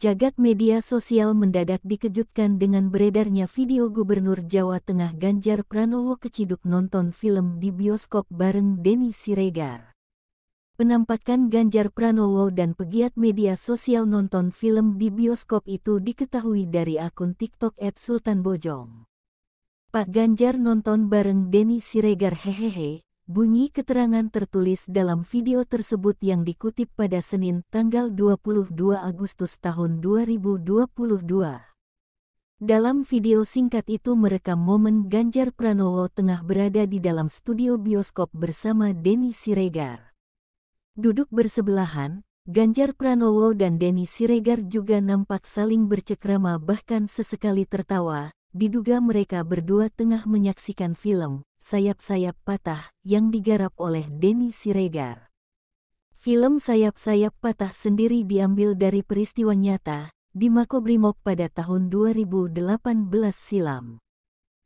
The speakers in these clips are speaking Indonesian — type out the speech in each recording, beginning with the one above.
jagat media sosial mendadak dikejutkan dengan beredarnya video Gubernur Jawa Tengah Ganjar Pranowo keciduk nonton film di bioskop bareng Denny Siregar. Penampakan Ganjar Pranowo dan pegiat media sosial nonton film di bioskop itu diketahui dari akun TikTok @sultanbojong. Pak Ganjar nonton bareng Denny Siregar hehehe, Bunyi keterangan tertulis dalam video tersebut yang dikutip pada Senin tanggal 22 Agustus tahun 2022. Dalam video singkat itu merekam momen Ganjar Pranowo tengah berada di dalam studio bioskop bersama Denny Siregar. Duduk bersebelahan, Ganjar Pranowo dan Denny Siregar juga nampak saling bercekrama bahkan sesekali tertawa, Diduga mereka berdua tengah menyaksikan film Sayap-Sayap Patah yang digarap oleh Denny Siregar. Film Sayap-Sayap Patah sendiri diambil dari peristiwa nyata di Makobrimob pada tahun 2018 silam.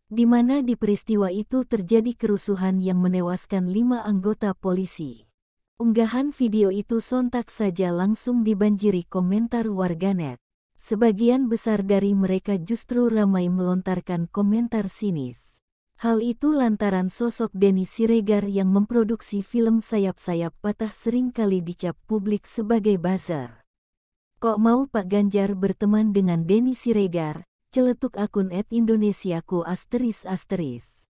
Di mana di peristiwa itu terjadi kerusuhan yang menewaskan lima anggota polisi. Unggahan video itu sontak saja langsung dibanjiri komentar warganet. Sebagian besar dari mereka justru ramai melontarkan komentar sinis. Hal itu lantaran sosok Denny Siregar yang memproduksi film Sayap-Sayap Patah sering kali dicap publik sebagai buzzer. Kok mau Pak Ganjar berteman dengan Denny Siregar, celetuk akun @indonesiaku asteris asteris.